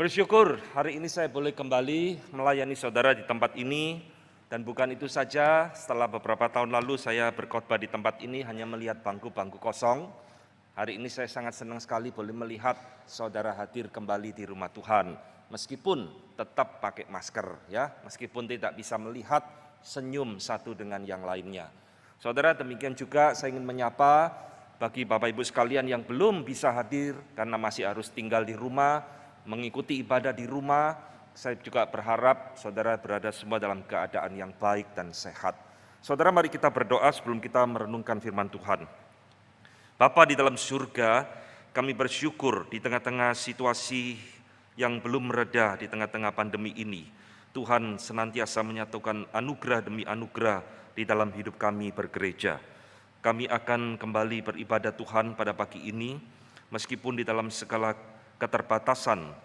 Bersyukur hari ini saya boleh kembali melayani saudara di tempat ini dan bukan itu saja setelah beberapa tahun lalu saya berkhotbah di tempat ini hanya melihat bangku-bangku kosong. Hari ini saya sangat senang sekali boleh melihat saudara hadir kembali di rumah Tuhan meskipun tetap pakai masker ya, meskipun tidak bisa melihat senyum satu dengan yang lainnya. Saudara demikian juga saya ingin menyapa bagi Bapak Ibu sekalian yang belum bisa hadir karena masih harus tinggal di rumah mengikuti ibadah di rumah. Saya juga berharap saudara berada semua dalam keadaan yang baik dan sehat. Saudara mari kita berdoa sebelum kita merenungkan firman Tuhan. Bapa di dalam surga, kami bersyukur di tengah-tengah situasi yang belum mereda di tengah-tengah pandemi ini. Tuhan senantiasa menyatukan anugerah demi anugerah di dalam hidup kami bergereja. Kami akan kembali beribadah Tuhan pada pagi ini, meskipun di dalam segala keterbatasan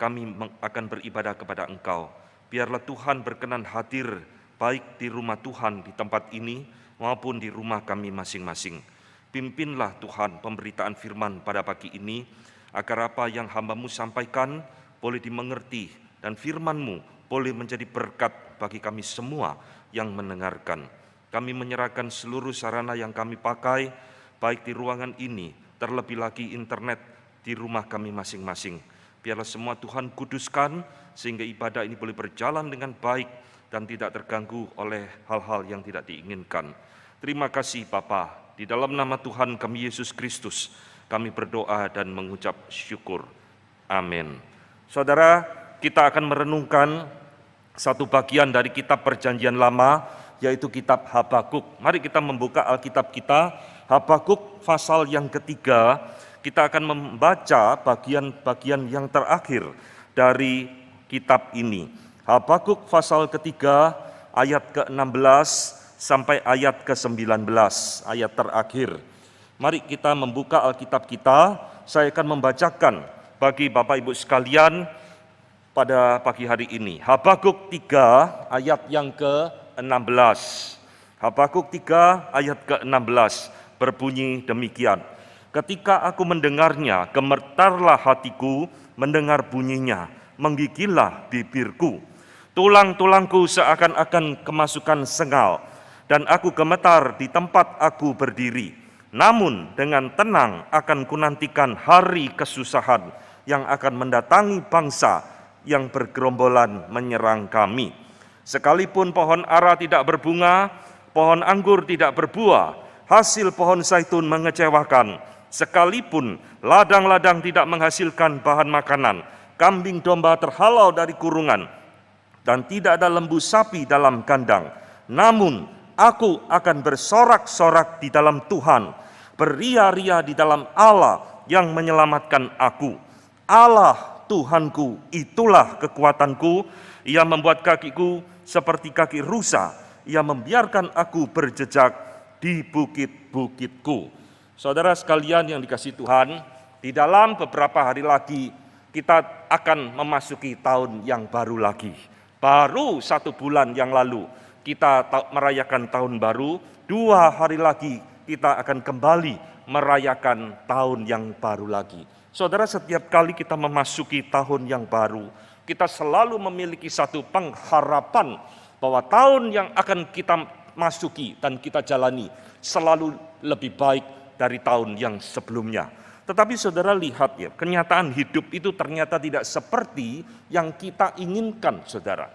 kami akan beribadah kepada Engkau. Biarlah Tuhan berkenan hadir baik di rumah Tuhan di tempat ini maupun di rumah kami masing-masing. Pimpinlah Tuhan pemberitaan firman pada pagi ini, agar apa yang hambamu sampaikan boleh dimengerti dan firmanmu boleh menjadi berkat bagi kami semua yang mendengarkan. Kami menyerahkan seluruh sarana yang kami pakai, baik di ruangan ini, terlebih lagi internet, di rumah kami masing-masing. Biarlah semua Tuhan kuduskan sehingga ibadah ini boleh berjalan dengan baik dan tidak terganggu oleh hal-hal yang tidak diinginkan. Terima kasih Bapa. Di dalam nama Tuhan kami Yesus Kristus, kami berdoa dan mengucap syukur. Amin. Saudara, kita akan merenungkan satu bagian dari kitab perjanjian lama, yaitu kitab Habakuk. Mari kita membuka Alkitab kita, Habakuk pasal yang ketiga, kita akan membaca bagian-bagian yang terakhir dari kitab ini. Habakuk pasal ketiga ayat ke-16 sampai ayat ke-19, ayat terakhir. Mari kita membuka Alkitab kita, saya akan membacakan bagi Bapak Ibu sekalian pada pagi hari ini. Habakuk 3 ayat yang ke-16. Habakuk 3 ayat ke-16 berbunyi demikian. Ketika aku mendengarnya, gemetarlah hatiku mendengar bunyinya, menggigilah bibirku. Tulang-tulangku seakan-akan kemasukan sengal, dan aku gemetar di tempat aku berdiri. Namun dengan tenang akan kunantikan hari kesusahan yang akan mendatangi bangsa yang bergerombolan menyerang kami. Sekalipun pohon ara tidak berbunga, pohon anggur tidak berbuah, hasil pohon zaitun mengecewakan, Sekalipun ladang-ladang tidak menghasilkan bahan makanan, kambing domba terhalau dari kurungan, dan tidak ada lembu sapi dalam kandang. Namun aku akan bersorak-sorak di dalam Tuhan, beria-ria di dalam Allah yang menyelamatkan aku. Allah Tuhanku, itulah kekuatanku. Ia membuat kakiku seperti kaki rusa. Ia membiarkan aku berjejak di bukit-bukitku. Saudara sekalian yang dikasih Tuhan, di dalam beberapa hari lagi kita akan memasuki tahun yang baru lagi. Baru satu bulan yang lalu kita merayakan tahun baru, dua hari lagi kita akan kembali merayakan tahun yang baru lagi. Saudara, setiap kali kita memasuki tahun yang baru, kita selalu memiliki satu pengharapan bahwa tahun yang akan kita masuki dan kita jalani selalu lebih baik dari tahun yang sebelumnya. Tetapi saudara lihat ya, kenyataan hidup itu ternyata tidak seperti yang kita inginkan saudara.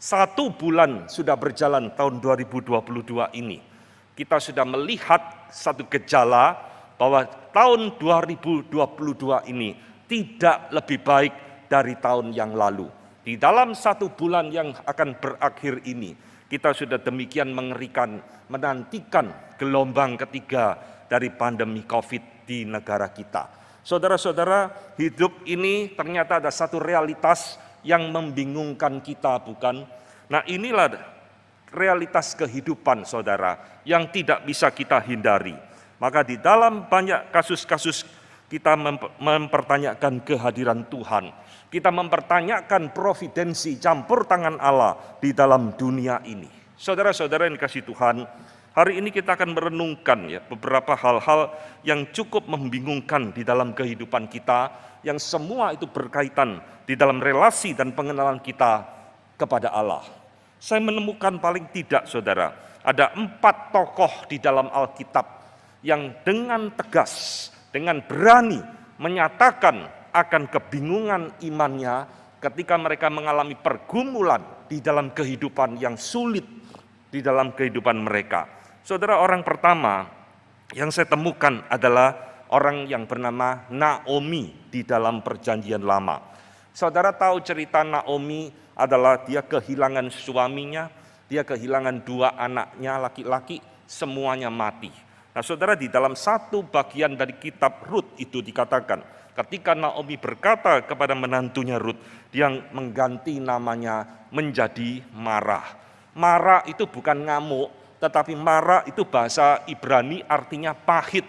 Satu bulan sudah berjalan tahun 2022 ini. Kita sudah melihat satu gejala bahwa tahun 2022 ini tidak lebih baik dari tahun yang lalu. Di dalam satu bulan yang akan berakhir ini, kita sudah demikian mengerikan, menantikan gelombang ketiga dari pandemi COVID di negara kita. Saudara-saudara, hidup ini ternyata ada satu realitas yang membingungkan kita, bukan? Nah, inilah realitas kehidupan saudara yang tidak bisa kita hindari. Maka di dalam banyak kasus-kasus kita mempertanyakan kehadiran Tuhan kita mempertanyakan providensi campur tangan Allah di dalam dunia ini. Saudara-saudara yang kasih Tuhan, hari ini kita akan merenungkan ya beberapa hal-hal yang cukup membingungkan di dalam kehidupan kita yang semua itu berkaitan di dalam relasi dan pengenalan kita kepada Allah. Saya menemukan paling tidak saudara, ada empat tokoh di dalam Alkitab yang dengan tegas, dengan berani menyatakan akan kebingungan imannya ketika mereka mengalami pergumulan di dalam kehidupan yang sulit di dalam kehidupan mereka. Saudara orang pertama yang saya temukan adalah orang yang bernama Naomi di dalam perjanjian lama. Saudara tahu cerita Naomi adalah dia kehilangan suaminya, dia kehilangan dua anaknya laki-laki, semuanya mati. Nah saudara di dalam satu bagian dari kitab Rut itu dikatakan, ketika Naomi berkata kepada menantunya Ruth dia mengganti namanya menjadi marah. Marah itu bukan ngamuk, tetapi marah itu bahasa Ibrani artinya pahit.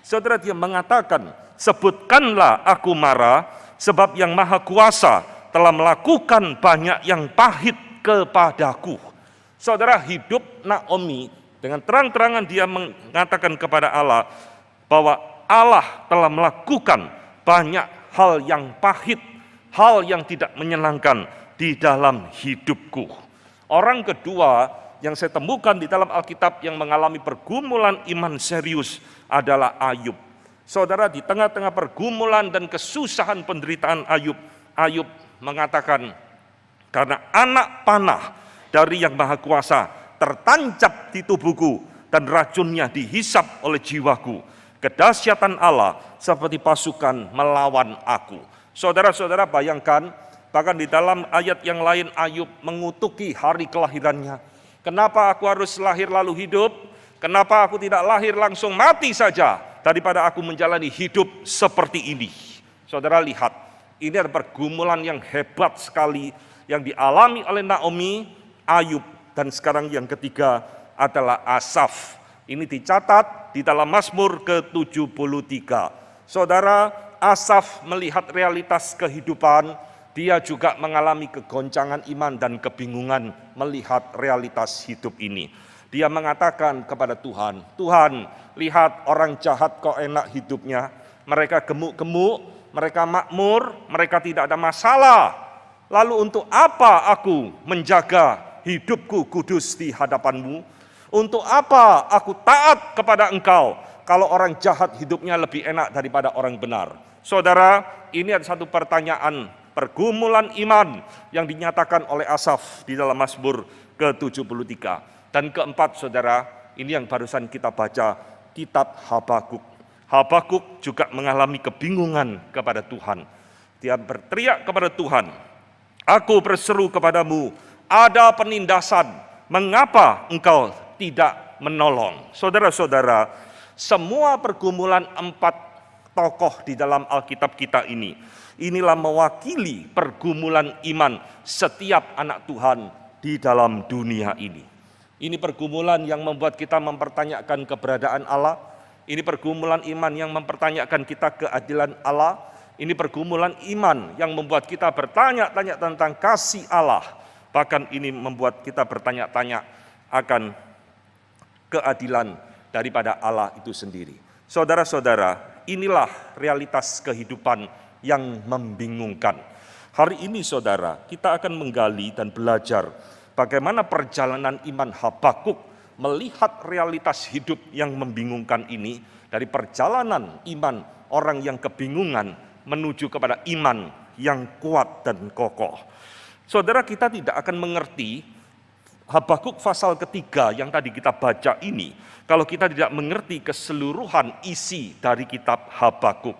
Saudara dia mengatakan, sebutkanlah aku marah sebab yang maha kuasa telah melakukan banyak yang pahit kepadaku. Saudara hidup Naomi dengan terang-terangan dia mengatakan kepada Allah bahwa Allah telah melakukan banyak hal yang pahit, hal yang tidak menyenangkan di dalam hidupku. Orang kedua yang saya temukan di dalam Alkitab yang mengalami pergumulan iman serius adalah Ayub. Saudara, di tengah-tengah pergumulan dan kesusahan penderitaan Ayub, Ayub mengatakan, "Karena anak panah dari Yang Maha Kuasa tertancap di tubuhku, dan racunnya dihisap oleh jiwaku. Kedahsyatan Allah seperti pasukan melawan aku. Saudara-saudara bayangkan, bahkan di dalam ayat yang lain Ayub mengutuki hari kelahirannya. Kenapa aku harus lahir lalu hidup? Kenapa aku tidak lahir langsung mati saja daripada aku menjalani hidup seperti ini? Saudara lihat, ini adalah pergumulan yang hebat sekali yang dialami oleh Naomi, Ayub, dan sekarang yang ketiga adalah Asaf. Ini dicatat di dalam Mazmur ke-73. Saudara Asaf melihat realitas kehidupan, dia juga mengalami kegoncangan iman dan kebingungan melihat realitas hidup ini. Dia mengatakan kepada Tuhan, Tuhan lihat orang jahat kok enak hidupnya, mereka gemuk-gemuk, mereka makmur, mereka tidak ada masalah. Lalu untuk apa aku menjaga hidupku kudus di hadapanmu? Untuk apa aku taat kepada engkau kalau orang jahat hidupnya lebih enak daripada orang benar? Saudara, ini ada satu pertanyaan pergumulan iman yang dinyatakan oleh Asaf di dalam Mazmur ke-73. Dan keempat saudara, ini yang barusan kita baca kitab Habakuk. Habakuk juga mengalami kebingungan kepada Tuhan. Dia berteriak kepada Tuhan, Aku berseru kepadamu, ada penindasan, mengapa engkau tidak menolong. Saudara-saudara, semua pergumulan empat tokoh di dalam Alkitab kita ini, inilah mewakili pergumulan iman setiap anak Tuhan di dalam dunia ini. Ini pergumulan yang membuat kita mempertanyakan keberadaan Allah, ini pergumulan iman yang mempertanyakan kita keadilan Allah, ini pergumulan iman yang membuat kita bertanya-tanya tentang kasih Allah, bahkan ini membuat kita bertanya-tanya akan keadilan daripada Allah itu sendiri. Saudara-saudara, inilah realitas kehidupan yang membingungkan. Hari ini saudara, kita akan menggali dan belajar bagaimana perjalanan iman Habakuk melihat realitas hidup yang membingungkan ini dari perjalanan iman orang yang kebingungan menuju kepada iman yang kuat dan kokoh. Saudara kita tidak akan mengerti Habakuk pasal ketiga yang tadi kita baca ini, kalau kita tidak mengerti keseluruhan isi dari kitab Habakuk.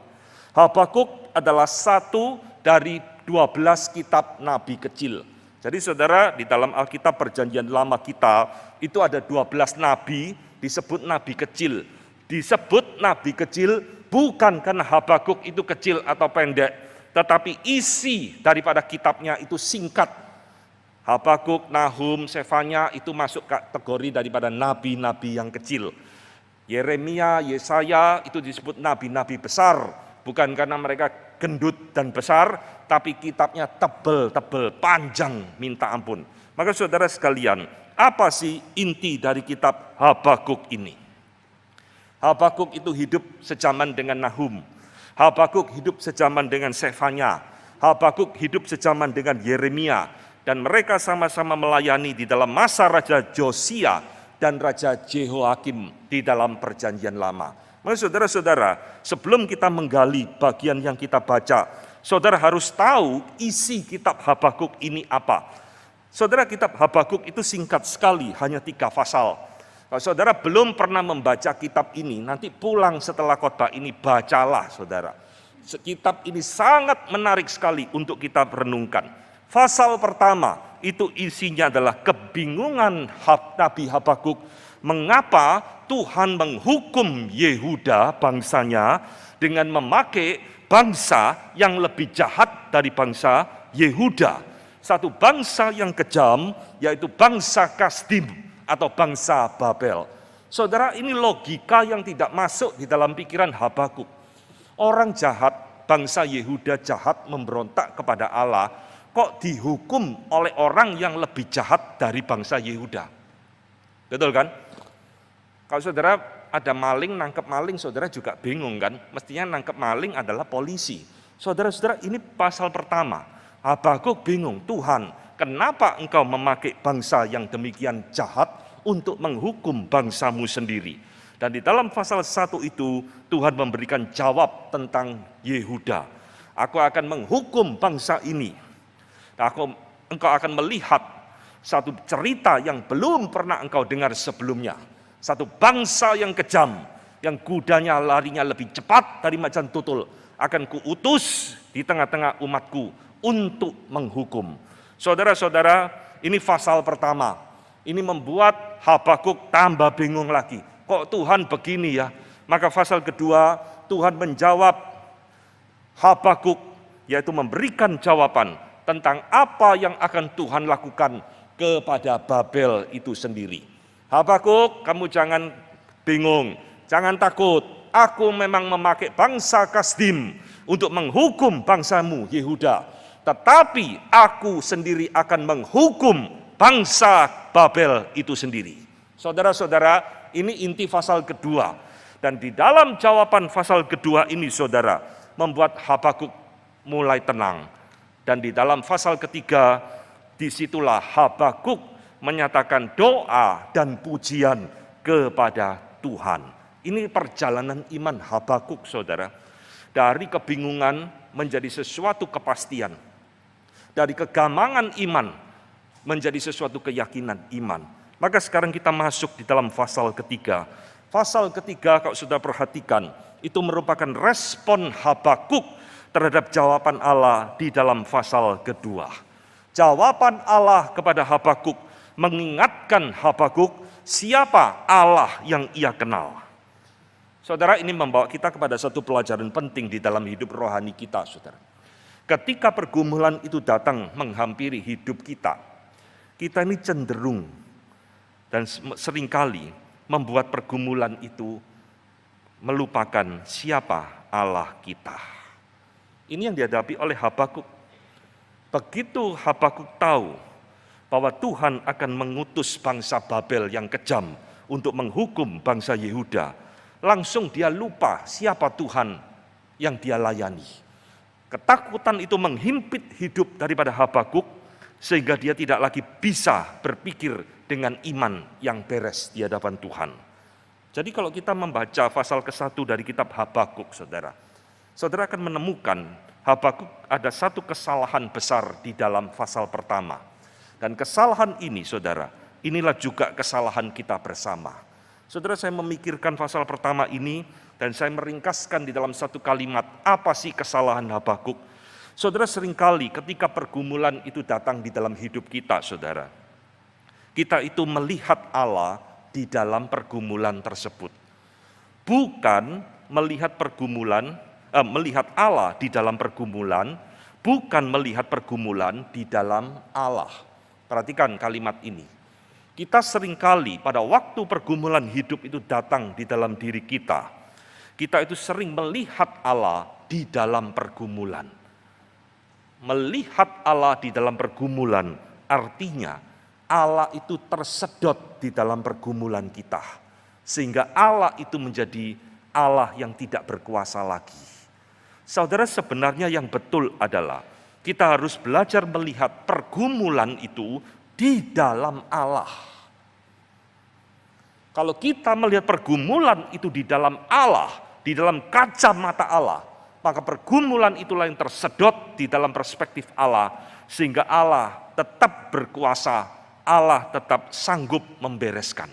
Habakuk adalah satu dari dua belas kitab nabi kecil. Jadi saudara, di dalam Alkitab perjanjian lama kita, itu ada dua belas nabi, disebut nabi kecil. Disebut nabi kecil bukan karena Habakuk itu kecil atau pendek, tetapi isi daripada kitabnya itu singkat Habakuk, Nahum, Sefanya itu masuk kategori daripada nabi-nabi yang kecil. Yeremia, Yesaya itu disebut nabi-nabi besar, bukan karena mereka gendut dan besar, tapi kitabnya tebel-tebel, panjang, minta ampun. Maka saudara sekalian, apa sih inti dari kitab Habakuk ini? Habakuk itu hidup sejaman dengan Nahum. Habakuk hidup sejaman dengan Sefanya. Habakuk hidup sejaman dengan Yeremia dan mereka sama-sama melayani di dalam masa Raja Josia dan Raja Jehoakim di dalam perjanjian lama. Maka saudara-saudara, sebelum kita menggali bagian yang kita baca, saudara harus tahu isi kitab Habakuk ini apa. Saudara, kitab Habakuk itu singkat sekali, hanya tiga pasal. Kalau saudara belum pernah membaca kitab ini, nanti pulang setelah khotbah ini, bacalah saudara. Kitab ini sangat menarik sekali untuk kita renungkan. Pasal pertama itu isinya adalah kebingungan Nabi Habakuk mengapa Tuhan menghukum Yehuda bangsanya dengan memakai bangsa yang lebih jahat dari bangsa Yehuda. Satu bangsa yang kejam yaitu bangsa Kastim atau bangsa Babel. Saudara ini logika yang tidak masuk di dalam pikiran Habakuk. Orang jahat, bangsa Yehuda jahat memberontak kepada Allah kok dihukum oleh orang yang lebih jahat dari bangsa Yehuda. Betul kan? Kalau saudara ada maling, nangkep maling, saudara juga bingung kan? Mestinya nangkep maling adalah polisi. Saudara-saudara ini pasal pertama. Habakuk bingung, Tuhan kenapa engkau memakai bangsa yang demikian jahat untuk menghukum bangsamu sendiri? Dan di dalam pasal satu itu Tuhan memberikan jawab tentang Yehuda. Aku akan menghukum bangsa ini Aku, engkau akan melihat satu cerita yang belum pernah engkau dengar sebelumnya. Satu bangsa yang kejam, yang kudanya larinya lebih cepat dari macan tutul. Akan kuutus di tengah-tengah umatku untuk menghukum. Saudara-saudara, ini pasal pertama. Ini membuat Habakuk tambah bingung lagi. Kok Tuhan begini ya? Maka pasal kedua, Tuhan menjawab Habakuk, yaitu memberikan jawaban tentang apa yang akan Tuhan lakukan kepada Babel itu sendiri. Habakuk, kamu jangan bingung, jangan takut. Aku memang memakai bangsa Kasdim untuk menghukum bangsamu Yehuda. Tetapi aku sendiri akan menghukum bangsa Babel itu sendiri. Saudara-saudara, ini inti pasal kedua. Dan di dalam jawaban pasal kedua ini saudara, membuat Habakuk mulai tenang dan di dalam pasal ketiga, disitulah Habakuk menyatakan doa dan pujian kepada Tuhan. Ini perjalanan iman Habakuk, saudara. Dari kebingungan menjadi sesuatu kepastian. Dari kegamangan iman menjadi sesuatu keyakinan iman. Maka sekarang kita masuk di dalam pasal ketiga. Pasal ketiga kalau sudah perhatikan, itu merupakan respon Habakuk terhadap jawaban Allah di dalam pasal kedua. Jawaban Allah kepada Habakuk mengingatkan Habakuk siapa Allah yang ia kenal. Saudara ini membawa kita kepada satu pelajaran penting di dalam hidup rohani kita, saudara. Ketika pergumulan itu datang menghampiri hidup kita, kita ini cenderung dan seringkali membuat pergumulan itu melupakan siapa Allah kita. Ini yang dihadapi oleh Habakuk. Begitu Habakuk tahu bahwa Tuhan akan mengutus bangsa Babel yang kejam untuk menghukum bangsa Yehuda, langsung dia lupa siapa Tuhan yang dia layani. Ketakutan itu menghimpit hidup daripada Habakuk sehingga dia tidak lagi bisa berpikir dengan iman yang beres di hadapan Tuhan. Jadi kalau kita membaca pasal ke-1 dari kitab Habakuk, Saudara, Saudara akan menemukan Habakuk ada satu kesalahan besar di dalam pasal pertama. Dan kesalahan ini saudara, inilah juga kesalahan kita bersama. Saudara saya memikirkan pasal pertama ini dan saya meringkaskan di dalam satu kalimat, apa sih kesalahan Habakuk? Saudara seringkali ketika pergumulan itu datang di dalam hidup kita, saudara. Kita itu melihat Allah di dalam pergumulan tersebut. Bukan melihat pergumulan eh, melihat Allah di dalam pergumulan, bukan melihat pergumulan di dalam Allah. Perhatikan kalimat ini. Kita seringkali pada waktu pergumulan hidup itu datang di dalam diri kita. Kita itu sering melihat Allah di dalam pergumulan. Melihat Allah di dalam pergumulan artinya Allah itu tersedot di dalam pergumulan kita, sehingga Allah itu menjadi Allah yang tidak berkuasa lagi. Saudara, sebenarnya yang betul adalah kita harus belajar melihat pergumulan itu di dalam Allah. Kalau kita melihat pergumulan itu di dalam Allah, di dalam kacamata Allah, maka pergumulan itulah yang tersedot di dalam perspektif Allah, sehingga Allah tetap berkuasa, Allah tetap sanggup membereskan.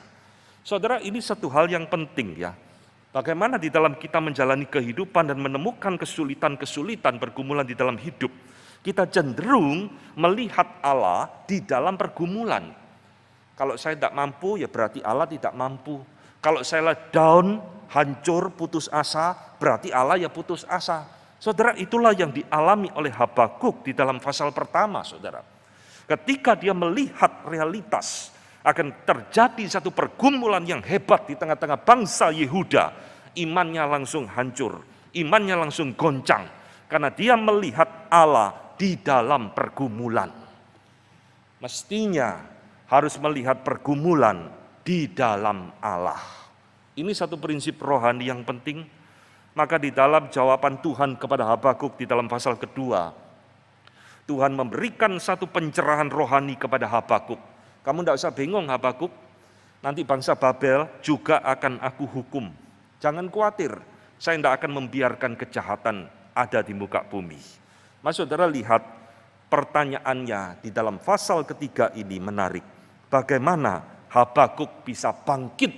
Saudara, ini satu hal yang penting ya Bagaimana di dalam kita menjalani kehidupan dan menemukan kesulitan-kesulitan pergumulan di dalam hidup. Kita cenderung melihat Allah di dalam pergumulan. Kalau saya tidak mampu, ya berarti Allah tidak mampu. Kalau saya down, hancur, putus asa, berarti Allah ya putus asa. Saudara, itulah yang dialami oleh Habakuk di dalam pasal pertama, saudara. Ketika dia melihat realitas akan terjadi satu pergumulan yang hebat di tengah-tengah bangsa Yehuda. Imannya langsung hancur, imannya langsung goncang karena dia melihat Allah di dalam pergumulan. Mestinya harus melihat pergumulan di dalam Allah. Ini satu prinsip rohani yang penting. Maka di dalam jawaban Tuhan kepada Habakuk di dalam pasal kedua, Tuhan memberikan satu pencerahan rohani kepada Habakuk kamu tidak usah bingung Habakuk, nanti bangsa Babel juga akan aku hukum. Jangan khawatir, saya tidak akan membiarkan kejahatan ada di muka bumi. Mas saudara lihat pertanyaannya di dalam pasal ketiga ini menarik. Bagaimana Habakuk bisa bangkit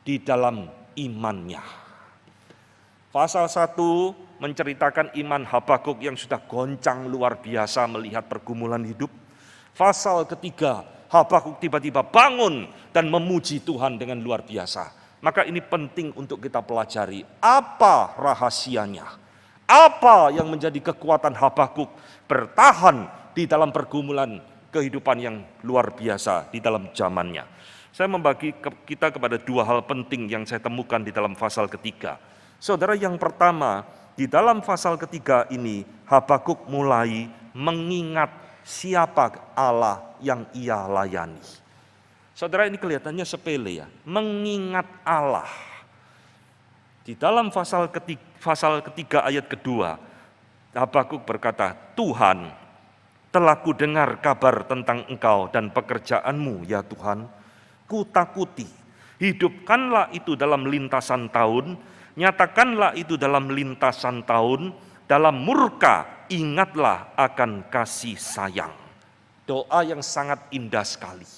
di dalam imannya? Pasal satu menceritakan iman Habakuk yang sudah goncang luar biasa melihat pergumulan hidup. Pasal ketiga Habakuk tiba-tiba bangun dan memuji Tuhan dengan luar biasa. Maka ini penting untuk kita pelajari apa rahasianya. Apa yang menjadi kekuatan Habakuk bertahan di dalam pergumulan kehidupan yang luar biasa di dalam zamannya. Saya membagi kita kepada dua hal penting yang saya temukan di dalam pasal ketiga. Saudara yang pertama, di dalam pasal ketiga ini Habakuk mulai mengingat siapa Allah yang ia layani. Saudara ini kelihatannya sepele ya, mengingat Allah. Di dalam pasal ketiga, ketiga ayat kedua, Habakuk berkata, Tuhan telah ku dengar kabar tentang engkau dan pekerjaanmu ya Tuhan. Ku takuti, hidupkanlah itu dalam lintasan tahun, nyatakanlah itu dalam lintasan tahun, dalam murka ingatlah akan kasih sayang. Doa yang sangat indah sekali.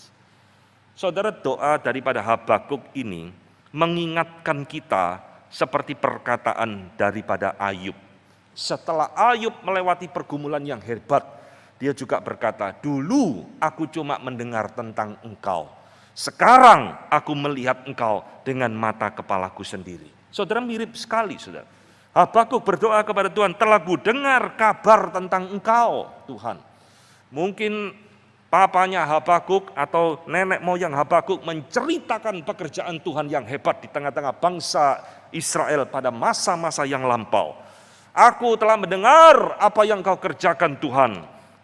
Saudara, doa daripada Habakuk ini mengingatkan kita seperti perkataan daripada Ayub. Setelah Ayub melewati pergumulan yang hebat, dia juga berkata, "Dulu aku cuma mendengar tentang engkau. Sekarang aku melihat engkau dengan mata kepalaku sendiri." Saudara mirip sekali, Saudara. Habakuk berdoa kepada Tuhan, "Telah ku dengar kabar tentang engkau, Tuhan." Mungkin papanya Habakuk atau nenek moyang Habakuk menceritakan pekerjaan Tuhan yang hebat di tengah-tengah bangsa Israel pada masa-masa yang lampau. Aku telah mendengar apa yang kau kerjakan Tuhan.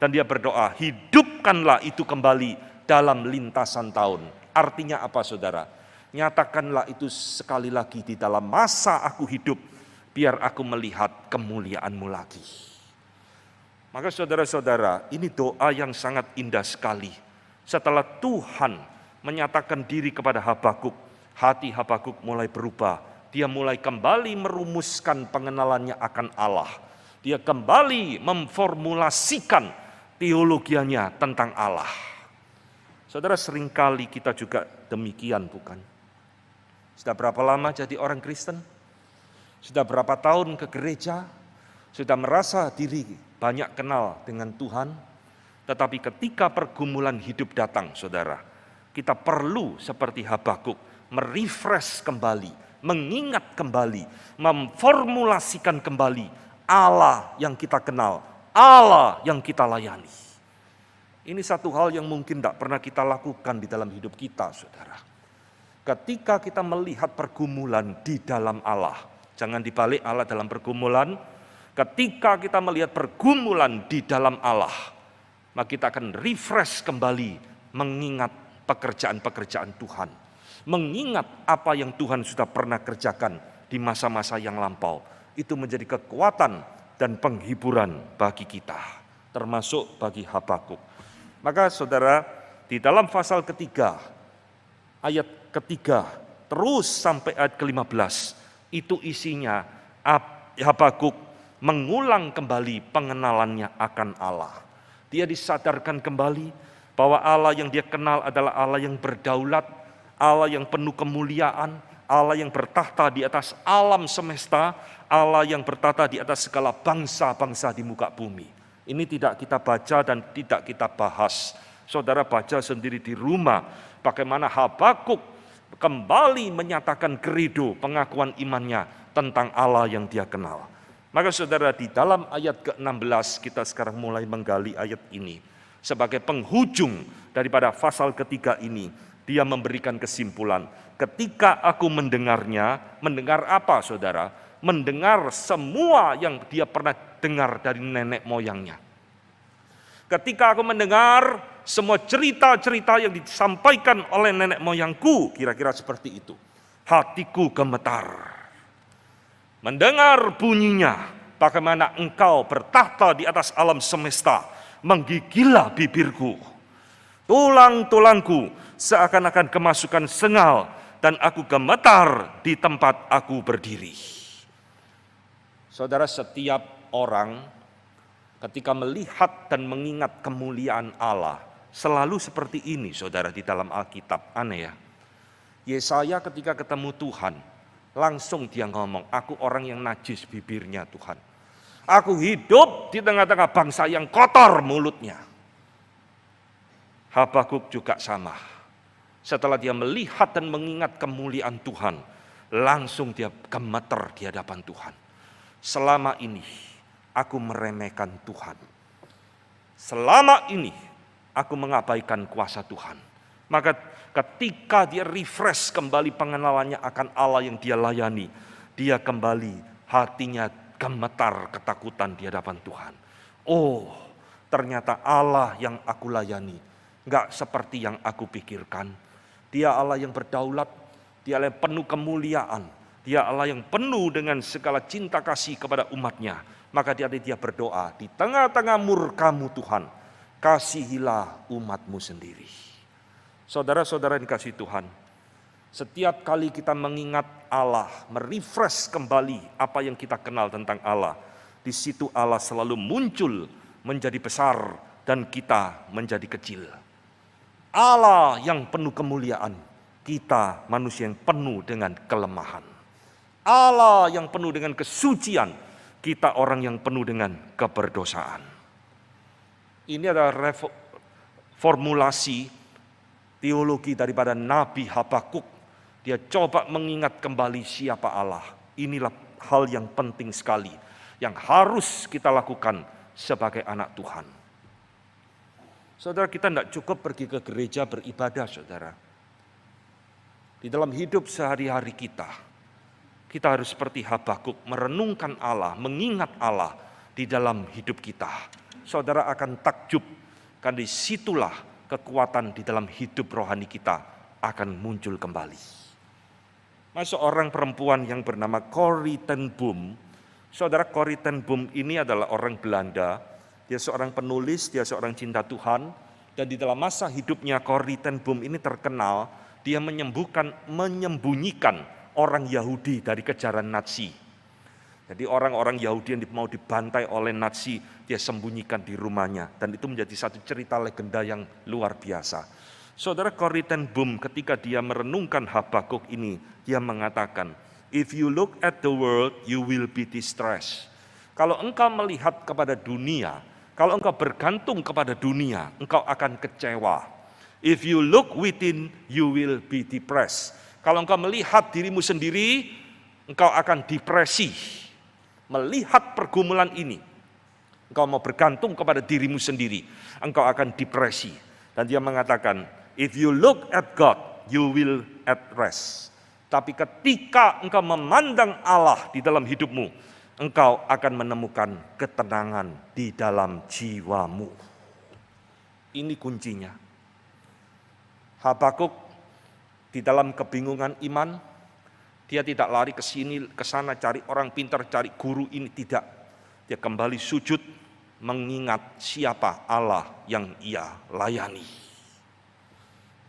Dan dia berdoa, hidupkanlah itu kembali dalam lintasan tahun. Artinya apa saudara? Nyatakanlah itu sekali lagi di dalam masa aku hidup. Biar aku melihat kemuliaanmu lagi. Maka saudara-saudara, ini doa yang sangat indah sekali. Setelah Tuhan menyatakan diri kepada Habakuk, hati Habakuk mulai berubah. Dia mulai kembali merumuskan pengenalannya akan Allah. Dia kembali memformulasikan teologianya tentang Allah. Saudara seringkali kita juga demikian bukan? Sudah berapa lama jadi orang Kristen? Sudah berapa tahun ke gereja? Sudah merasa diri banyak kenal dengan Tuhan, tetapi ketika pergumulan hidup datang, saudara, kita perlu seperti Habakuk merefresh kembali, mengingat kembali, memformulasikan kembali Allah yang kita kenal, Allah yang kita layani. Ini satu hal yang mungkin tidak pernah kita lakukan di dalam hidup kita, saudara. Ketika kita melihat pergumulan di dalam Allah, jangan dibalik Allah dalam pergumulan, Ketika kita melihat pergumulan di dalam Allah, maka kita akan refresh kembali mengingat pekerjaan-pekerjaan Tuhan. Mengingat apa yang Tuhan sudah pernah kerjakan di masa-masa yang lampau. Itu menjadi kekuatan dan penghiburan bagi kita, termasuk bagi Habakuk. Maka saudara, di dalam pasal ketiga, ayat ketiga, terus sampai ayat ke-15, itu isinya Habakuk mengulang kembali pengenalannya akan Allah. Dia disadarkan kembali bahwa Allah yang dia kenal adalah Allah yang berdaulat, Allah yang penuh kemuliaan, Allah yang bertahta di atas alam semesta, Allah yang bertahta di atas segala bangsa-bangsa di muka bumi. Ini tidak kita baca dan tidak kita bahas. Saudara baca sendiri di rumah bagaimana Habakuk kembali menyatakan kerido pengakuan imannya tentang Allah yang dia kenal. Maka saudara di dalam ayat ke-16 kita sekarang mulai menggali ayat ini. Sebagai penghujung daripada pasal ketiga ini, dia memberikan kesimpulan. Ketika aku mendengarnya, mendengar apa saudara? Mendengar semua yang dia pernah dengar dari nenek moyangnya. Ketika aku mendengar semua cerita-cerita yang disampaikan oleh nenek moyangku, kira-kira seperti itu. Hatiku gemetar mendengar bunyinya, bagaimana engkau bertahta di atas alam semesta, menggigilah bibirku. Tulang-tulangku seakan-akan kemasukan sengal dan aku gemetar di tempat aku berdiri. Saudara, setiap orang ketika melihat dan mengingat kemuliaan Allah, selalu seperti ini saudara di dalam Alkitab. Aneh ya. Yesaya ketika ketemu Tuhan, Langsung dia ngomong, aku orang yang najis bibirnya Tuhan. Aku hidup di tengah-tengah bangsa yang kotor mulutnya. Habakuk juga sama. Setelah dia melihat dan mengingat kemuliaan Tuhan, langsung dia gemeter di hadapan Tuhan. Selama ini aku meremehkan Tuhan. Selama ini aku mengabaikan kuasa Tuhan. Maka Ketika dia refresh kembali pengenalannya akan Allah yang dia layani, dia kembali hatinya gemetar ketakutan di hadapan Tuhan. Oh, ternyata Allah yang aku layani nggak seperti yang aku pikirkan. Dia Allah yang berdaulat, dia Allah yang penuh kemuliaan, dia Allah yang penuh dengan segala cinta kasih kepada umatnya. Maka dia dia berdoa, di tengah-tengah murkamu Tuhan, kasihilah umatmu sendiri. Saudara-saudara yang dikasih Tuhan, setiap kali kita mengingat Allah, merefresh kembali apa yang kita kenal tentang Allah, di situ Allah selalu muncul menjadi besar dan kita menjadi kecil. Allah yang penuh kemuliaan, kita manusia yang penuh dengan kelemahan. Allah yang penuh dengan kesucian, kita orang yang penuh dengan keberdosaan. Ini adalah formulasi teologi daripada Nabi Habakuk. Dia coba mengingat kembali siapa Allah. Inilah hal yang penting sekali yang harus kita lakukan sebagai anak Tuhan. Saudara kita tidak cukup pergi ke gereja beribadah, saudara. Di dalam hidup sehari-hari kita, kita harus seperti Habakuk merenungkan Allah, mengingat Allah di dalam hidup kita. Saudara akan takjub, kan disitulah kekuatan di dalam hidup rohani kita akan muncul kembali. Masuk orang perempuan yang bernama Corrie ten Boom, saudara Corrie ten Boom ini adalah orang Belanda, dia seorang penulis, dia seorang cinta Tuhan, dan di dalam masa hidupnya Corrie ten Boom ini terkenal, dia menyembuhkan, menyembunyikan orang Yahudi dari kejaran Nazi. Jadi orang-orang Yahudi yang mau dibantai oleh Nazi, dia sembunyikan di rumahnya. Dan itu menjadi satu cerita legenda yang luar biasa. Saudara Corrie ten Boom ketika dia merenungkan Habakuk ini, dia mengatakan, If you look at the world, you will be distressed. Kalau engkau melihat kepada dunia, kalau engkau bergantung kepada dunia, engkau akan kecewa. If you look within, you will be depressed. Kalau engkau melihat dirimu sendiri, engkau akan depresi melihat pergumulan ini, engkau mau bergantung kepada dirimu sendiri, engkau akan depresi. Dan dia mengatakan, if you look at God, you will at rest. Tapi ketika engkau memandang Allah di dalam hidupmu, engkau akan menemukan ketenangan di dalam jiwamu. Ini kuncinya. Habakuk di dalam kebingungan iman, dia tidak lari ke sini, ke sana cari orang pintar, cari guru ini tidak. Dia kembali sujud mengingat siapa Allah yang ia layani.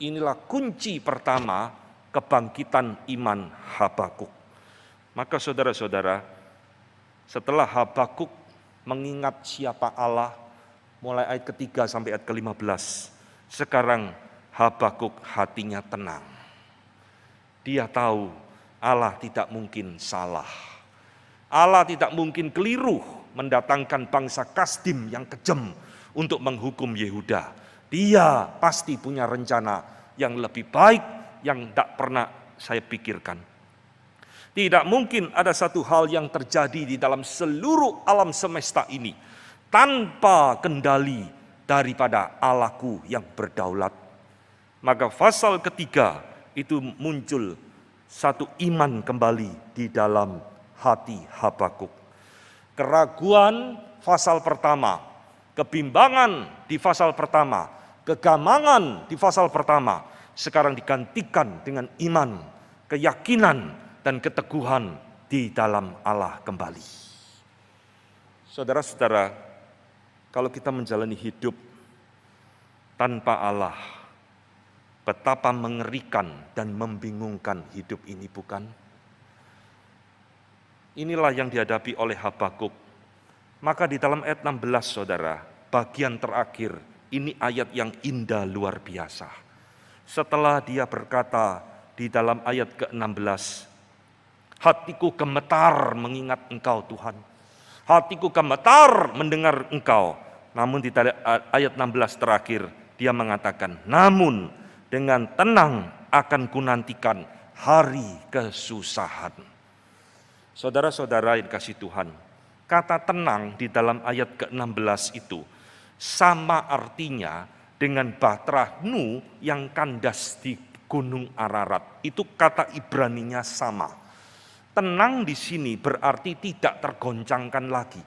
Inilah kunci pertama kebangkitan iman Habakuk. Maka saudara-saudara, setelah Habakuk mengingat siapa Allah, mulai ayat ketiga sampai ayat ke lima belas. sekarang Habakuk hatinya tenang. Dia tahu Allah tidak mungkin salah. Allah tidak mungkin keliru mendatangkan bangsa Kasdim yang kejam untuk menghukum Yehuda. Dia pasti punya rencana yang lebih baik yang tidak pernah saya pikirkan. Tidak mungkin ada satu hal yang terjadi di dalam seluruh alam semesta ini tanpa kendali daripada Allahku yang berdaulat. Maka pasal ketiga itu muncul satu iman kembali di dalam hati Habakuk. Keraguan pasal pertama, kebimbangan di pasal pertama, kegamangan di pasal pertama sekarang digantikan dengan iman, keyakinan dan keteguhan di dalam Allah kembali. Saudara-saudara, kalau kita menjalani hidup tanpa Allah, Betapa mengerikan dan membingungkan hidup ini bukan? Inilah yang dihadapi oleh Habakuk. Maka di dalam ayat 16 saudara, bagian terakhir, ini ayat yang indah luar biasa. Setelah dia berkata di dalam ayat ke-16, hatiku gemetar mengingat engkau Tuhan. Hatiku gemetar mendengar engkau. Namun di ayat 16 terakhir, dia mengatakan, namun dengan tenang akan kunantikan hari kesusahan. Saudara-saudara yang kasih Tuhan, kata tenang di dalam ayat ke-16 itu sama artinya dengan batra nu yang kandas di Gunung Ararat. Itu kata Ibraninya sama. Tenang di sini berarti tidak tergoncangkan lagi.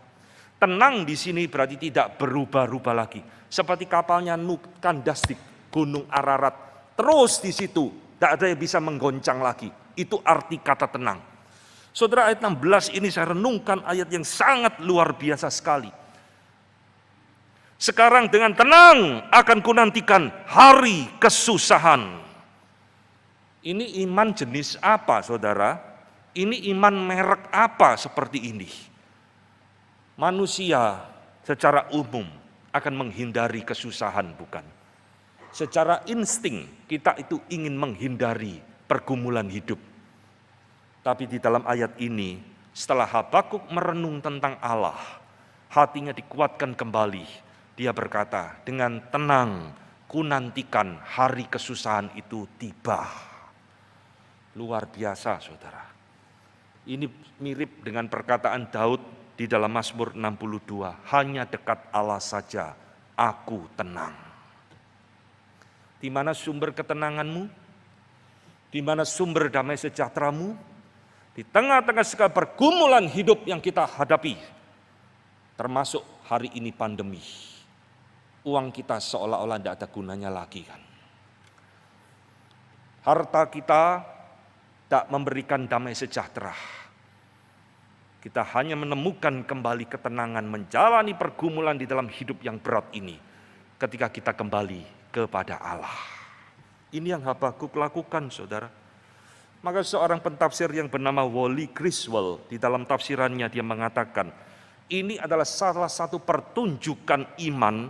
Tenang di sini berarti tidak berubah-ubah lagi. Seperti kapalnya Nu kandas di Gunung Ararat Terus di situ, tidak ada yang bisa menggoncang lagi. Itu arti kata tenang. Saudara ayat 16 ini saya renungkan ayat yang sangat luar biasa sekali. Sekarang dengan tenang akan kunantikan hari kesusahan. Ini iman jenis apa saudara? Ini iman merek apa seperti ini? Manusia secara umum akan menghindari kesusahan bukan? secara insting kita itu ingin menghindari pergumulan hidup. Tapi di dalam ayat ini, setelah Habakuk merenung tentang Allah, hatinya dikuatkan kembali. Dia berkata, dengan tenang ku nantikan hari kesusahan itu tiba. Luar biasa saudara. Ini mirip dengan perkataan Daud di dalam Mazmur 62, hanya dekat Allah saja aku tenang. Di mana sumber ketenanganmu? Di mana sumber damai sejahteramu? Di tengah-tengah segala pergumulan hidup yang kita hadapi, termasuk hari ini pandemi, uang kita seolah-olah tidak ada gunanya lagi kan. Harta kita tak memberikan damai sejahtera. Kita hanya menemukan kembali ketenangan menjalani pergumulan di dalam hidup yang berat ini ketika kita kembali kepada Allah. Ini yang Habakuk lakukan, saudara. Maka seorang pentafsir yang bernama Wally Griswold di dalam tafsirannya dia mengatakan, ini adalah salah satu pertunjukan iman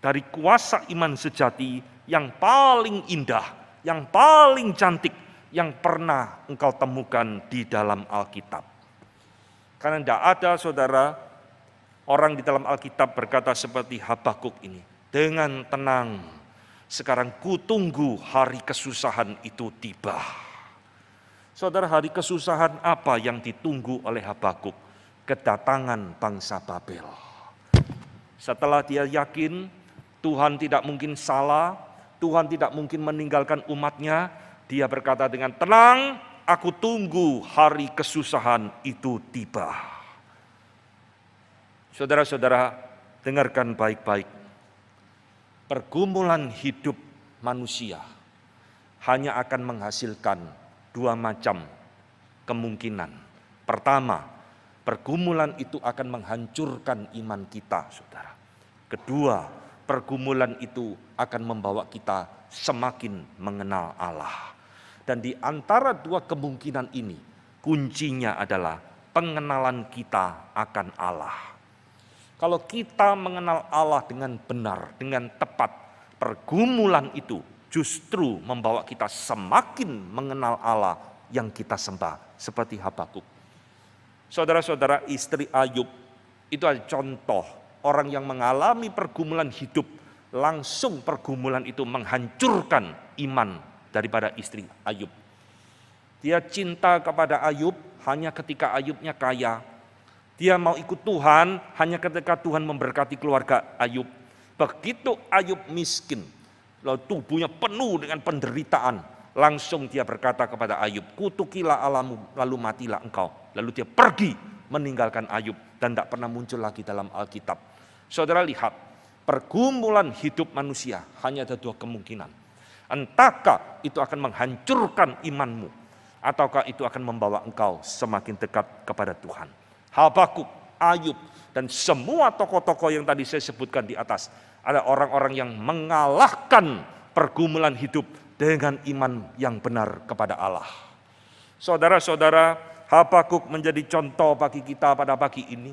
dari kuasa iman sejati yang paling indah, yang paling cantik yang pernah engkau temukan di dalam Alkitab. Karena tidak ada saudara orang di dalam Alkitab berkata seperti Habakuk ini, dengan tenang sekarang ku tunggu hari kesusahan itu tiba. Saudara, hari kesusahan apa yang ditunggu oleh Habakuk? Kedatangan bangsa Babel. Setelah dia yakin Tuhan tidak mungkin salah, Tuhan tidak mungkin meninggalkan umatnya, dia berkata dengan tenang, aku tunggu hari kesusahan itu tiba. Saudara-saudara, dengarkan baik-baik pergumulan hidup manusia hanya akan menghasilkan dua macam kemungkinan. Pertama, pergumulan itu akan menghancurkan iman kita, saudara. Kedua, pergumulan itu akan membawa kita semakin mengenal Allah. Dan di antara dua kemungkinan ini, kuncinya adalah pengenalan kita akan Allah. Kalau kita mengenal Allah dengan benar, dengan tepat, pergumulan itu justru membawa kita semakin mengenal Allah yang kita sembah, seperti Habakuk. Saudara-saudara, istri Ayub itu adalah contoh orang yang mengalami pergumulan hidup, langsung pergumulan itu menghancurkan iman daripada istri Ayub. Dia cinta kepada Ayub hanya ketika Ayubnya kaya, dia mau ikut Tuhan hanya ketika Tuhan memberkati keluarga Ayub. Begitu Ayub miskin, lalu tubuhnya penuh dengan penderitaan, langsung dia berkata kepada Ayub, kutukilah alamu, lalu matilah engkau. Lalu dia pergi meninggalkan Ayub dan tidak pernah muncul lagi dalam Alkitab. Saudara lihat, pergumulan hidup manusia hanya ada dua kemungkinan. Entahkah itu akan menghancurkan imanmu, ataukah itu akan membawa engkau semakin dekat kepada Tuhan. Habakuk, Ayub, dan semua tokoh-tokoh yang tadi saya sebutkan di atas. Ada orang-orang yang mengalahkan pergumulan hidup dengan iman yang benar kepada Allah. Saudara-saudara, Habakuk menjadi contoh bagi kita pada pagi ini.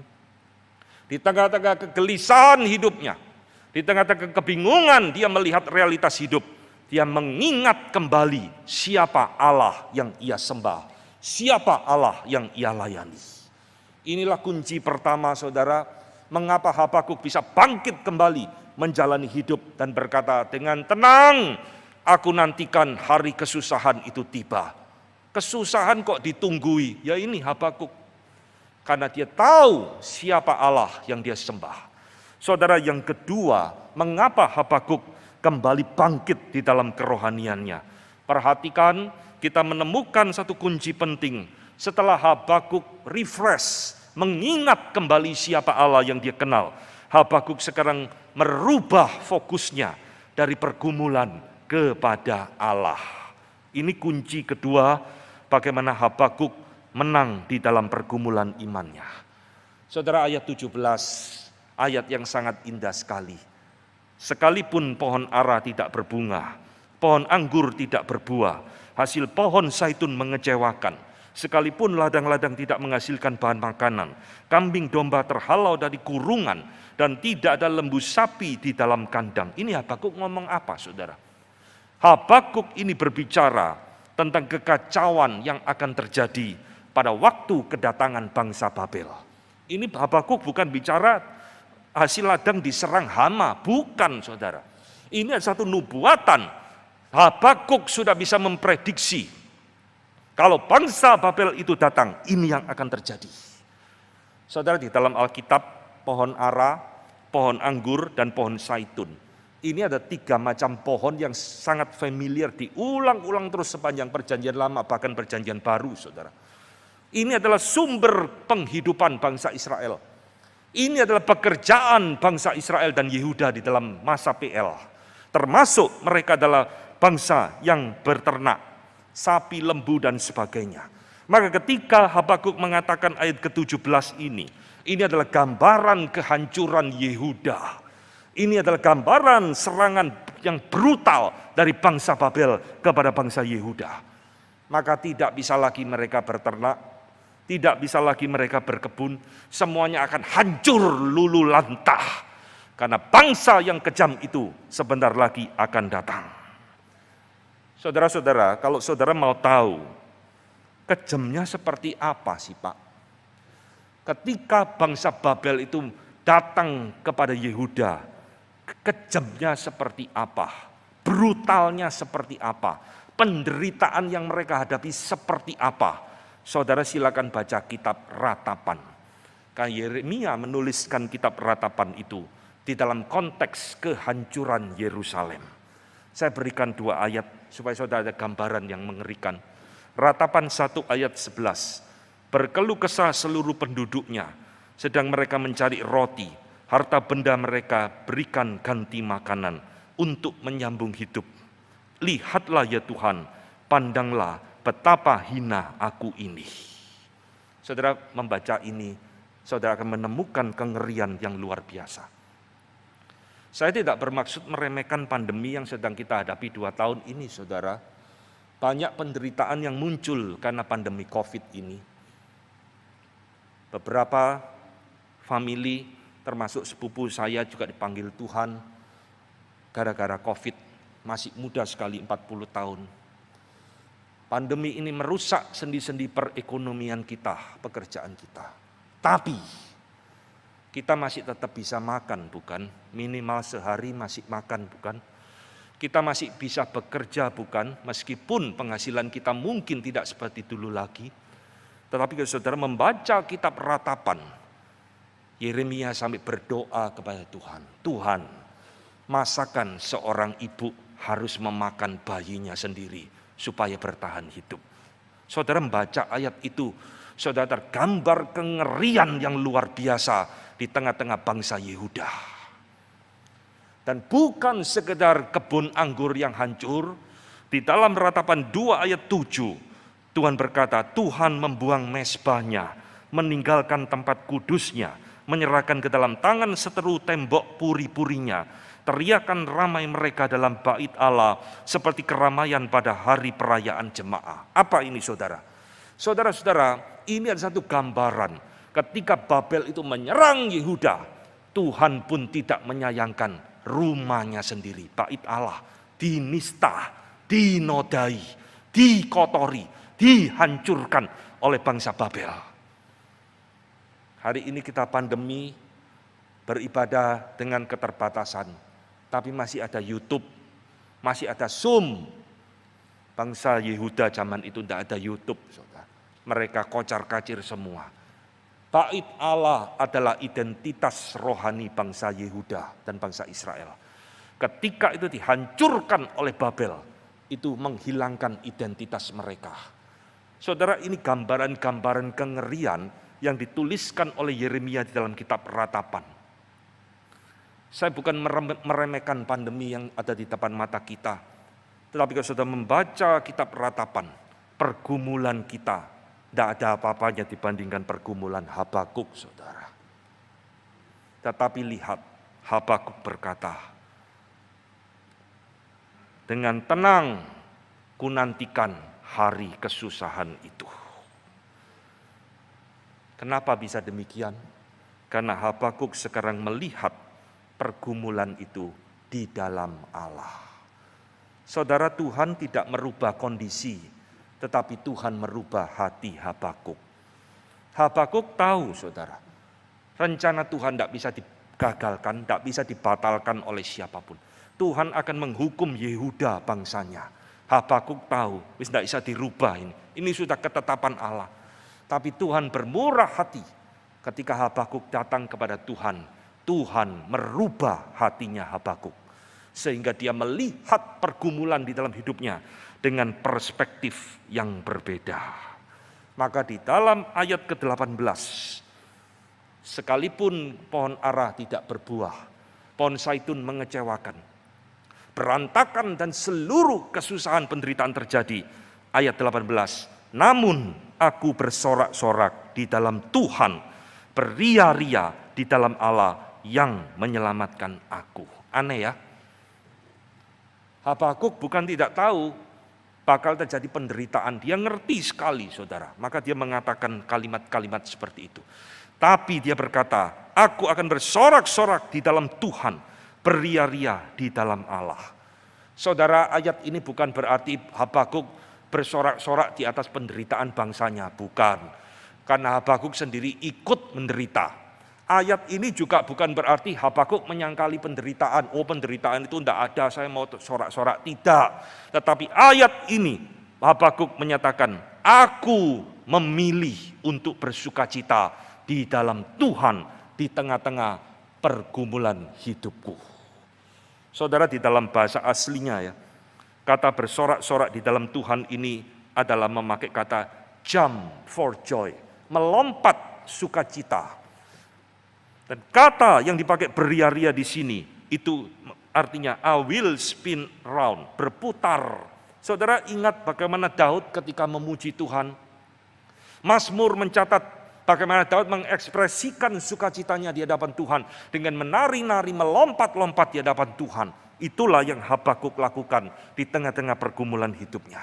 Di tengah-tengah kegelisahan hidupnya, di tengah-tengah kebingungan dia melihat realitas hidup. Dia mengingat kembali siapa Allah yang ia sembah, siapa Allah yang ia layani. Inilah kunci pertama saudara, mengapa Habakuk bisa bangkit kembali menjalani hidup dan berkata dengan tenang, aku nantikan hari kesusahan itu tiba. Kesusahan kok ditunggui, ya ini Habakuk. Karena dia tahu siapa Allah yang dia sembah. Saudara yang kedua, mengapa Habakuk kembali bangkit di dalam kerohaniannya? Perhatikan, kita menemukan satu kunci penting setelah Habakuk refresh, mengingat kembali siapa Allah yang dia kenal. Habakuk sekarang merubah fokusnya dari pergumulan kepada Allah. Ini kunci kedua bagaimana Habakuk menang di dalam pergumulan imannya. Saudara ayat 17, ayat yang sangat indah sekali. Sekalipun pohon ara tidak berbunga, pohon anggur tidak berbuah, hasil pohon saitun mengecewakan, Sekalipun ladang-ladang tidak menghasilkan bahan makanan, kambing domba terhalau dari kurungan, dan tidak ada lembu sapi di dalam kandang. Ini Habakuk ngomong apa saudara? Habakuk ini berbicara tentang kekacauan yang akan terjadi pada waktu kedatangan bangsa Babel. Ini Habakuk bukan bicara hasil ladang diserang hama, bukan saudara. Ini satu nubuatan. Habakuk sudah bisa memprediksi kalau bangsa Babel itu datang, ini yang akan terjadi. Saudara di dalam Alkitab, pohon ara, pohon anggur, dan pohon saitun. Ini ada tiga macam pohon yang sangat familiar, diulang-ulang terus sepanjang perjanjian lama, bahkan perjanjian baru, saudara. Ini adalah sumber penghidupan bangsa Israel. Ini adalah pekerjaan bangsa Israel dan Yehuda di dalam masa PL. Termasuk mereka adalah bangsa yang berternak, sapi, lembu, dan sebagainya. Maka ketika Habakuk mengatakan ayat ke-17 ini, ini adalah gambaran kehancuran Yehuda. Ini adalah gambaran serangan yang brutal dari bangsa Babel kepada bangsa Yehuda. Maka tidak bisa lagi mereka berternak, tidak bisa lagi mereka berkebun, semuanya akan hancur lulu lantah. Karena bangsa yang kejam itu sebentar lagi akan datang. Saudara-saudara, kalau saudara mau tahu kejamnya seperti apa sih Pak? Ketika bangsa Babel itu datang kepada Yehuda, kejamnya seperti apa? Brutalnya seperti apa? Penderitaan yang mereka hadapi seperti apa? Saudara silakan baca kitab Ratapan. Yeremia menuliskan kitab Ratapan itu di dalam konteks kehancuran Yerusalem. Saya berikan dua ayat supaya saudara ada gambaran yang mengerikan. Ratapan 1 ayat 11. Berkeluh kesah seluruh penduduknya, sedang mereka mencari roti, harta benda mereka berikan ganti makanan untuk menyambung hidup. Lihatlah ya Tuhan, pandanglah betapa hina aku ini. Saudara membaca ini, saudara akan menemukan kengerian yang luar biasa saya tidak bermaksud meremehkan pandemi yang sedang kita hadapi dua tahun ini, saudara. Banyak penderitaan yang muncul karena pandemi COVID ini. Beberapa family, termasuk sepupu saya juga dipanggil Tuhan gara-gara COVID. Masih muda sekali, 40 tahun. Pandemi ini merusak sendi-sendi perekonomian kita, pekerjaan kita. Tapi kita masih tetap bisa makan, bukan? Minimal sehari masih makan, bukan? Kita masih bisa bekerja, bukan? Meskipun penghasilan kita mungkin tidak seperti dulu lagi. Tetapi kalau saudara membaca kitab ratapan, Yeremia sampai berdoa kepada Tuhan. Tuhan, masakan seorang ibu harus memakan bayinya sendiri supaya bertahan hidup. Saudara membaca ayat itu, saudara tergambar kengerian yang luar biasa di tengah-tengah bangsa Yehuda. Dan bukan sekedar kebun anggur yang hancur, di dalam ratapan 2 ayat 7, Tuhan berkata, Tuhan membuang mesbahnya, meninggalkan tempat kudusnya, menyerahkan ke dalam tangan seteru tembok puri-purinya, teriakan ramai mereka dalam bait Allah seperti keramaian pada hari perayaan jemaah. Apa ini saudara? Saudara-saudara, ini adalah satu gambaran Ketika Babel itu menyerang Yehuda, Tuhan pun tidak menyayangkan rumahnya sendiri. Bait Allah dinista, dinodai, dikotori, dihancurkan oleh bangsa Babel. Hari ini kita pandemi beribadah dengan keterbatasan, tapi masih ada YouTube, masih ada Zoom. Bangsa Yehuda zaman itu tidak ada YouTube, Mereka kocar-kacir semua Bait Allah adalah identitas rohani bangsa Yehuda dan bangsa Israel. Ketika itu dihancurkan oleh Babel, itu menghilangkan identitas mereka. Saudara, ini gambaran-gambaran kengerian yang dituliskan oleh Yeremia di dalam kitab ratapan. Saya bukan meremehkan pandemi yang ada di depan mata kita, tetapi kalau sudah membaca kitab ratapan, pergumulan kita tidak ada apa-apanya dibandingkan pergumulan Habakuk, saudara. Tetapi lihat, Habakuk berkata, dengan tenang kunantikan hari kesusahan itu. Kenapa bisa demikian? Karena Habakuk sekarang melihat pergumulan itu di dalam Allah. Saudara Tuhan tidak merubah kondisi tetapi Tuhan merubah hati Habakuk. Habakuk tahu saudara, rencana Tuhan tidak bisa digagalkan, tidak bisa dibatalkan oleh siapapun. Tuhan akan menghukum Yehuda bangsanya. Habakuk tahu, tidak bisa dirubah ini. Ini sudah ketetapan Allah. Tapi Tuhan bermurah hati ketika Habakuk datang kepada Tuhan. Tuhan merubah hatinya Habakuk sehingga dia melihat pergumulan di dalam hidupnya dengan perspektif yang berbeda. Maka di dalam ayat ke-18 sekalipun pohon ara tidak berbuah, pohon saitun mengecewakan, berantakan dan seluruh kesusahan penderitaan terjadi. Ayat 18. Namun aku bersorak-sorak di dalam Tuhan, beria-ria di dalam Allah yang menyelamatkan aku. Aneh ya. Habakuk bukan tidak tahu bakal terjadi penderitaan. Dia ngerti sekali, saudara. Maka dia mengatakan kalimat-kalimat seperti itu. Tapi dia berkata, aku akan bersorak-sorak di dalam Tuhan, beria-ria di dalam Allah. Saudara, ayat ini bukan berarti Habakuk bersorak-sorak di atas penderitaan bangsanya, bukan. Karena Habakuk sendiri ikut menderita ayat ini juga bukan berarti Habakuk menyangkali penderitaan. Oh penderitaan itu tidak ada, saya mau sorak-sorak. Tidak. Tetapi ayat ini Habakuk menyatakan, aku memilih untuk bersuka cita di dalam Tuhan di tengah-tengah pergumulan hidupku. Saudara di dalam bahasa aslinya ya, kata bersorak-sorak di dalam Tuhan ini adalah memakai kata jump for joy, melompat sukacita. Dan kata yang dipakai beria-ria di sini itu artinya I will spin round, berputar. Saudara ingat bagaimana Daud ketika memuji Tuhan? Mazmur mencatat bagaimana Daud mengekspresikan sukacitanya di hadapan Tuhan dengan menari-nari, melompat-lompat di hadapan Tuhan. Itulah yang Habakuk lakukan di tengah-tengah pergumulan hidupnya.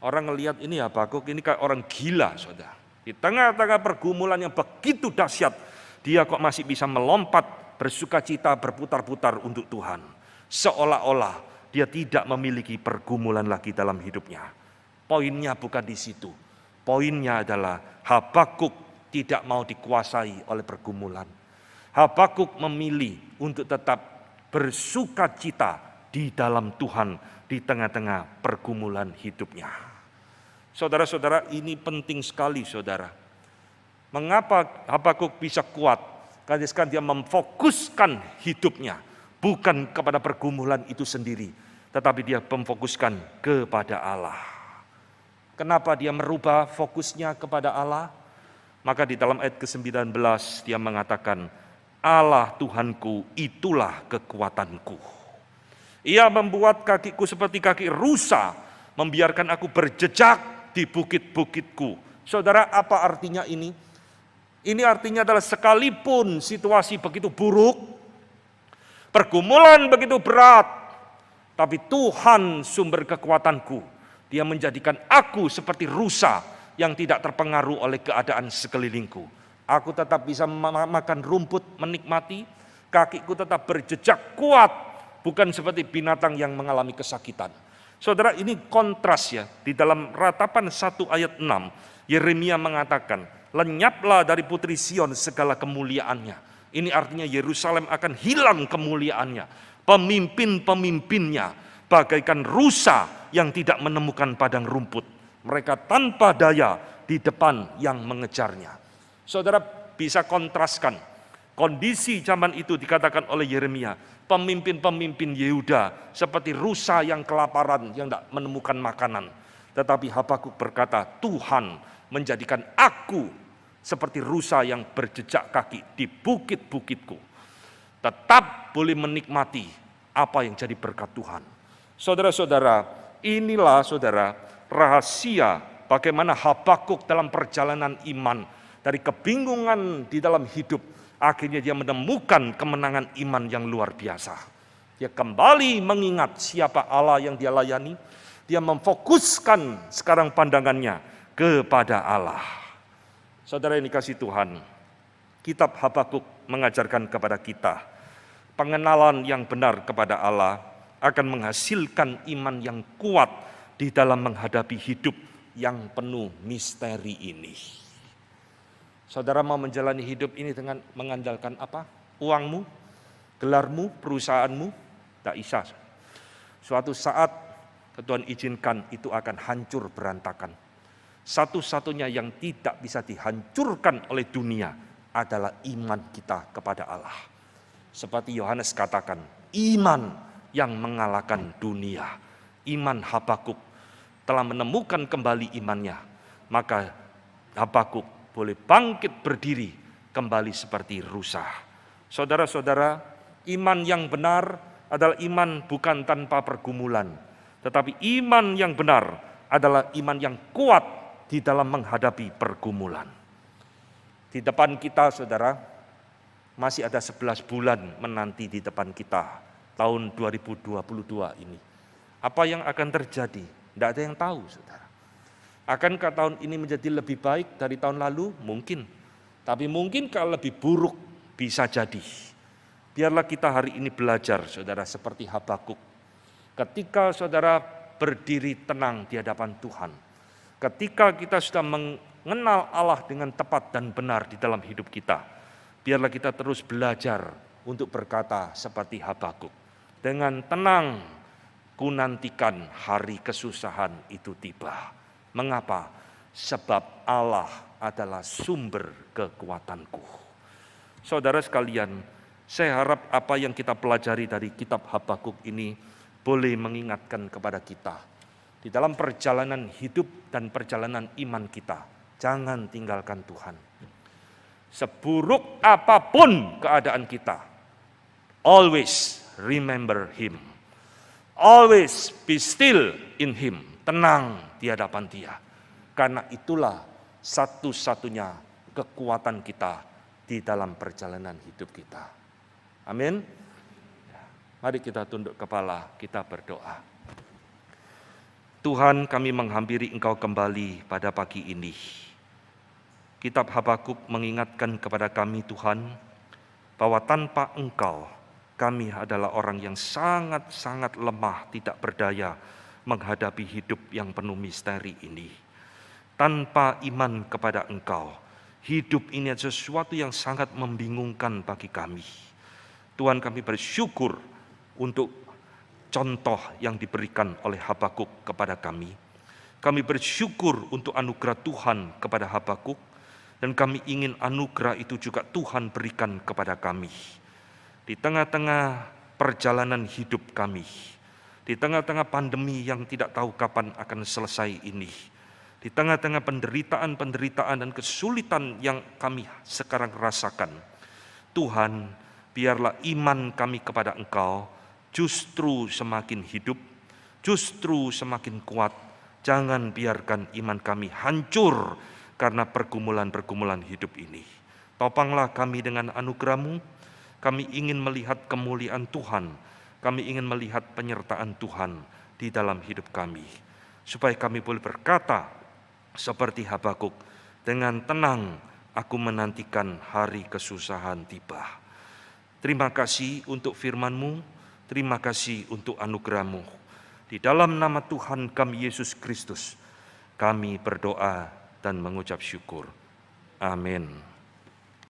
Orang ngelihat ini Habakuk ini kayak orang gila, saudara. Di tengah-tengah pergumulan yang begitu dahsyat, dia kok masih bisa melompat, bersuka cita, berputar-putar untuk Tuhan. Seolah-olah dia tidak memiliki pergumulan lagi dalam hidupnya. Poinnya bukan di situ. Poinnya adalah Habakuk tidak mau dikuasai oleh pergumulan. Habakuk memilih untuk tetap bersuka cita di dalam Tuhan di tengah-tengah pergumulan hidupnya. Saudara-saudara, ini penting sekali saudara. Mengapa Habakuk bisa kuat? Karena sekarang dia memfokuskan hidupnya bukan kepada pergumulan itu sendiri, tetapi dia memfokuskan kepada Allah. Kenapa dia merubah fokusnya kepada Allah? Maka di dalam ayat ke-19 dia mengatakan, Allah Tuhanku itulah kekuatanku. Ia membuat kakiku seperti kaki rusa, membiarkan aku berjejak di bukit-bukitku. Saudara, apa artinya ini? Ini artinya adalah sekalipun situasi begitu buruk, pergumulan begitu berat, tapi Tuhan sumber kekuatanku. Dia menjadikan aku seperti rusa yang tidak terpengaruh oleh keadaan sekelilingku. Aku tetap bisa makan rumput, menikmati, kakiku tetap berjejak kuat, bukan seperti binatang yang mengalami kesakitan. Saudara, ini kontras ya. Di dalam ratapan 1 ayat 6, Yeremia mengatakan, lenyaplah dari putri Sion segala kemuliaannya. Ini artinya Yerusalem akan hilang kemuliaannya. Pemimpin-pemimpinnya bagaikan rusa yang tidak menemukan padang rumput. Mereka tanpa daya di depan yang mengejarnya. Saudara bisa kontraskan kondisi zaman itu dikatakan oleh Yeremia pemimpin-pemimpin Yehuda seperti rusa yang kelaparan yang tidak menemukan makanan. Tetapi Habakuk berkata, Tuhan menjadikan aku seperti rusa yang berjejak kaki di bukit-bukitku. Tetap boleh menikmati apa yang jadi berkat Tuhan. Saudara-saudara, inilah saudara rahasia bagaimana Habakuk dalam perjalanan iman dari kebingungan di dalam hidup Akhirnya dia menemukan kemenangan iman yang luar biasa. Dia kembali mengingat siapa Allah yang dia layani. Dia memfokuskan sekarang pandangannya kepada Allah. Saudara yang dikasih Tuhan, kitab Habakuk mengajarkan kepada kita pengenalan yang benar kepada Allah akan menghasilkan iman yang kuat di dalam menghadapi hidup yang penuh misteri ini. Saudara mau menjalani hidup ini dengan mengandalkan apa? Uangmu, gelarmu, perusahaanmu? Tak isa. Suatu saat Tuhan izinkan itu akan hancur berantakan. Satu-satunya yang tidak bisa dihancurkan oleh dunia adalah iman kita kepada Allah. Seperti Yohanes katakan, iman yang mengalahkan dunia. Iman Habakuk telah menemukan kembali imannya. Maka Habakuk boleh bangkit berdiri kembali seperti rusa. Saudara-saudara, iman yang benar adalah iman bukan tanpa pergumulan, tetapi iman yang benar adalah iman yang kuat di dalam menghadapi pergumulan. Di depan kita, saudara, masih ada 11 bulan menanti di depan kita tahun 2022 ini. Apa yang akan terjadi? Tidak ada yang tahu, saudara. Akankah tahun ini menjadi lebih baik dari tahun lalu? Mungkin. Tapi mungkin kalau lebih buruk bisa jadi. Biarlah kita hari ini belajar saudara seperti Habakuk. Ketika saudara berdiri tenang di hadapan Tuhan. Ketika kita sudah mengenal Allah dengan tepat dan benar di dalam hidup kita. Biarlah kita terus belajar untuk berkata seperti Habakuk. Dengan tenang, ku nantikan hari kesusahan itu tiba Mengapa? Sebab Allah adalah sumber kekuatanku. Saudara sekalian, saya harap apa yang kita pelajari dari kitab Habakuk ini boleh mengingatkan kepada kita di dalam perjalanan hidup dan perjalanan iman kita. Jangan tinggalkan Tuhan. Seburuk apapun keadaan kita, always remember him. Always be still in him. Tenang, di hadapan Dia. Karena itulah satu-satunya kekuatan kita di dalam perjalanan hidup kita. Amin. Mari kita tunduk kepala, kita berdoa. Tuhan kami menghampiri Engkau kembali pada pagi ini. Kitab Habakuk mengingatkan kepada kami Tuhan, bahwa tanpa Engkau kami adalah orang yang sangat-sangat lemah, tidak berdaya, menghadapi hidup yang penuh misteri ini. Tanpa iman kepada Engkau, hidup ini adalah sesuatu yang sangat membingungkan bagi kami. Tuhan kami bersyukur untuk contoh yang diberikan oleh Habakuk kepada kami. Kami bersyukur untuk anugerah Tuhan kepada Habakuk dan kami ingin anugerah itu juga Tuhan berikan kepada kami. Di tengah-tengah perjalanan hidup kami, di tengah-tengah pandemi yang tidak tahu kapan akan selesai ini, di tengah-tengah penderitaan-penderitaan dan kesulitan yang kami sekarang rasakan, Tuhan, biarlah iman kami kepada Engkau justru semakin hidup, justru semakin kuat. Jangan biarkan iman kami hancur karena pergumulan-pergumulan hidup ini. Topanglah kami dengan anugerahmu, kami ingin melihat kemuliaan Tuhan kami ingin melihat penyertaan Tuhan di dalam hidup kami. Supaya kami boleh berkata seperti Habakuk, dengan tenang aku menantikan hari kesusahan tiba. Terima kasih untuk FirmanMu, terima kasih untuk anugerahMu. Di dalam nama Tuhan kami Yesus Kristus, kami berdoa dan mengucap syukur. Amin.